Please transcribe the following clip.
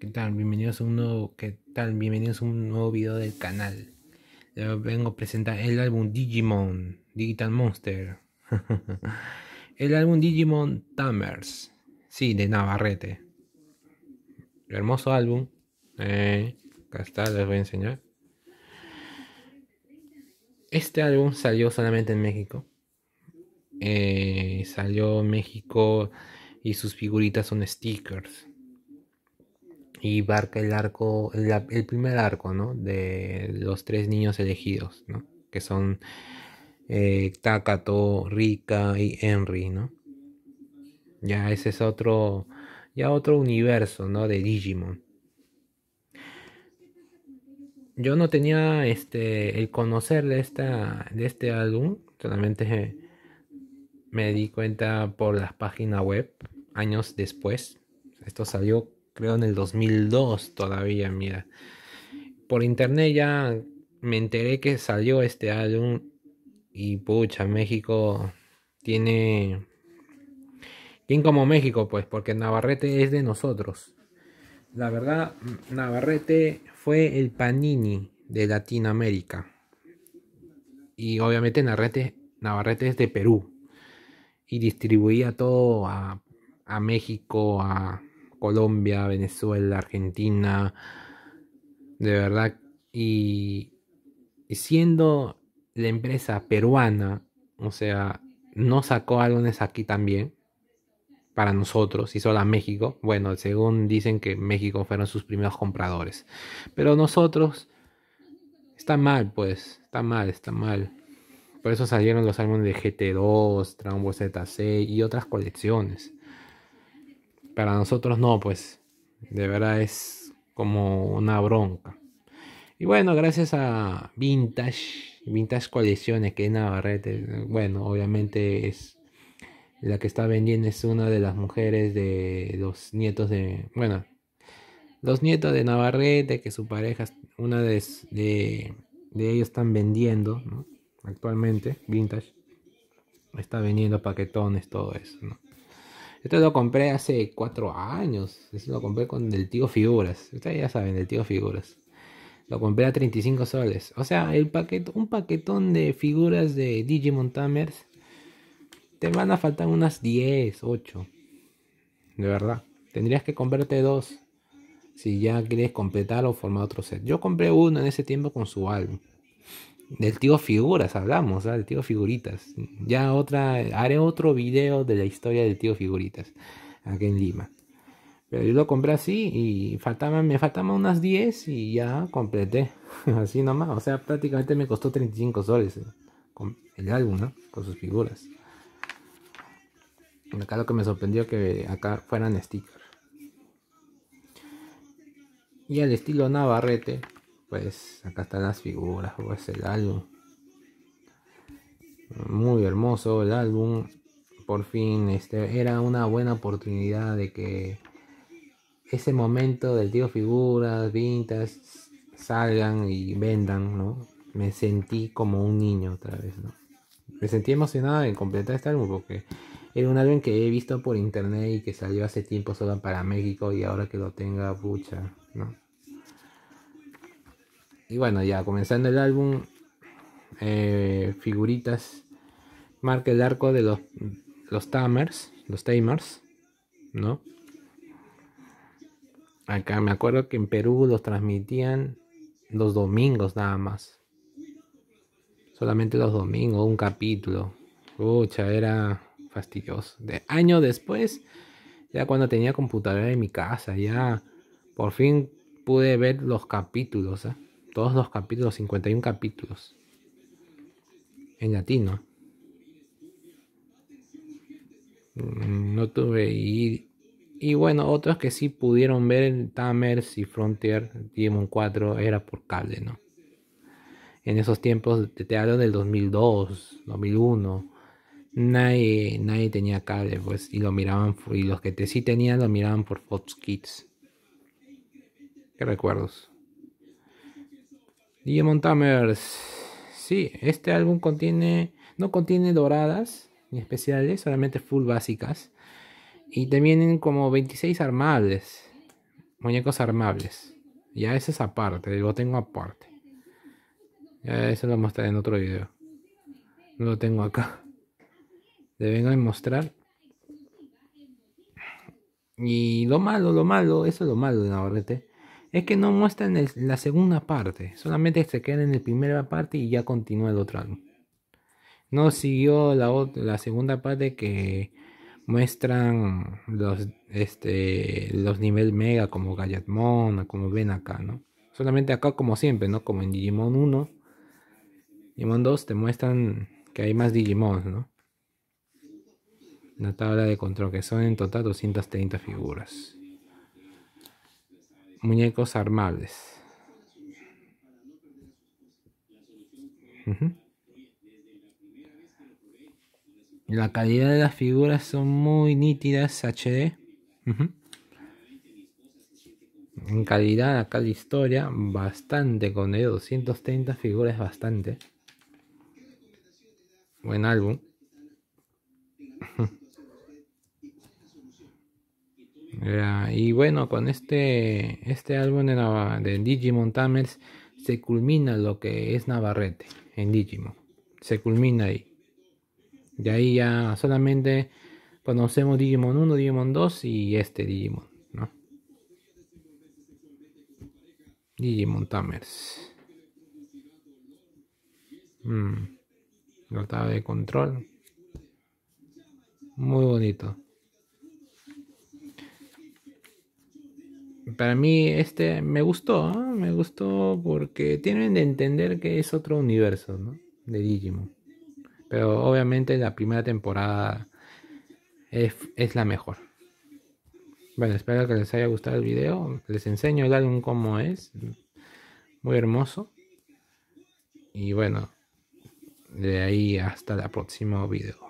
¿Qué tal? Bienvenidos a un nuevo, ¿qué tal? Bienvenidos a un nuevo video del canal. Les vengo a presentar el álbum Digimon, Digital Monster. el álbum Digimon Tamers. Sí, de Navarrete. hermoso álbum. Eh, acá está, les voy a enseñar. Este álbum salió solamente en México. Eh, salió en México y sus figuritas son stickers y barca el arco, el, primer arco, ¿no? De los tres niños elegidos, ¿no? Que son eh, Takato, Rika y Henry, ¿no? Ya ese es otro, ya otro universo, ¿no? De Digimon. Yo no tenía este, el conocer de, esta, de este álbum, solamente me di cuenta por las páginas web años después. Esto salió creo en el 2002 todavía, mira. Por internet ya me enteré que salió este álbum y pucha, México tiene... ¿Quién como México? Pues porque Navarrete es de nosotros. La verdad, Navarrete fue el panini de Latinoamérica. Y obviamente Navarrete, Navarrete es de Perú. Y distribuía todo a, a México, a, Colombia, Venezuela, Argentina, de verdad, y, siendo la empresa peruana, o sea, no sacó álbumes aquí también, para nosotros y solo a México. Bueno, según dicen que México fueron sus primeros compradores. Pero nosotros está mal, pues, está mal, está mal. Por eso salieron los álbumes de GT2, Trambo ZC y otras colecciones para nosotros no, pues de verdad es como una bronca. Y bueno, gracias a Vintage, Vintage Coaliciones, que es Navarrete, bueno, obviamente es la que está vendiendo, es una de las mujeres de los nietos de, bueno, los nietos de Navarrete, que su pareja, una de, ellos están vendiendo, Actualmente, Vintage, está vendiendo paquetones, todo eso, ¿no? Esto lo compré hace cuatro años. Esto lo compré con el tío Figuras. Ustedes ya saben, el tío Figuras. Lo compré a 35 soles. O sea, el paquete, un paquetón de figuras de Digimon Tamers. Te van a faltar unas 10, 8. De verdad. Tendrías que comprarte dos. Si ya quieres completar o formar otro set. Yo compré uno en ese tiempo con su álbum. Del tío Figuras hablamos, ¿eh? del tío Figuritas. Ya otra, haré otro video de la historia del tío Figuritas, aquí en Lima. Pero yo lo compré así y faltaban, me faltaban unas 10 y ya completé. así nomás, o sea, prácticamente me costó 35 soles eh, el álbum, ¿no? Con sus figuras. Acá lo que me sorprendió que acá fueran stickers. Y al estilo Navarrete, pues acá están las figuras, pues el álbum. Muy hermoso el álbum. Por fin, este era una buena oportunidad de que ese momento del tío figuras, vintas, salgan y vendan, ¿no? Me sentí como un niño otra vez, ¿no? Me sentí emocionada en completar este álbum porque era un álbum que he visto por internet y que salió hace tiempo solo para México y ahora que lo tenga, pucha, ¿no? y bueno, ya comenzando el álbum, eh, figuritas, marca el arco de los, los Tamers, los Tamers, ¿no? Acá me acuerdo que en Perú los transmitían los domingos nada más. Solamente los domingos, un capítulo. Pucha, era fastidioso. De año después, ya cuando tenía computadora en mi casa, ya por fin pude ver los capítulos. ¿eh? todos los capítulos, 51 capítulos. En latino. Mm, no tuve. Y, y bueno, otros que sí pudieron ver en Tamers y Frontier, Demon 4, era por cable, ¿no? En esos tiempos, te, hablo del 2002, 2001. Nadie, nadie, tenía cable, pues, y lo miraban, y los que te, sí tenían lo miraban por Fox Kids. Qué recuerdos. Diamond Tamers Sí, este álbum contiene. No contiene doradas ni especiales, solamente full básicas. Y también como 26 armables. Muñecos armables. Ya eso es aparte, lo tengo aparte. Ya eso lo mostraré en otro video. lo tengo acá. Deben mostrar. Y lo malo, lo malo, eso es lo malo de Navarrete es que no muestran la segunda parte, solamente se quedan en la primera parte y ya continúa el otro álbum. No siguió la, la segunda parte que muestran los, este, los niveles mega como Gallatmon, como ven acá, ¿no? Solamente acá como siempre, ¿no? Como en Digimon 1, Digimon 2 te muestran que hay más Digimon, ¿no? La tabla de control, que son en total 230 figuras muñecos armables. La calidad de las figuras son muy nítidas, HD. En calidad, acá la historia, bastante con ello, 230 figuras, bastante. Buen álbum y bueno, con este, este álbum de, de Digimon Tamers se culmina lo que es Navarrete en Digimon. Se culmina ahí. De ahí ya solamente conocemos Digimon 1, Digimon 2 y este Digimon, ¿no? Digimon Tamers. Mm, de control. Muy bonito. para mí este me gustó, ¿eh? me gustó porque tienen de entender que es otro universo, De Digimon. Pero obviamente la primera temporada es, es la mejor. Bueno, espero que les haya gustado el video. Les enseño el álbum como es. Muy hermoso. Y bueno, de ahí hasta el próximo video.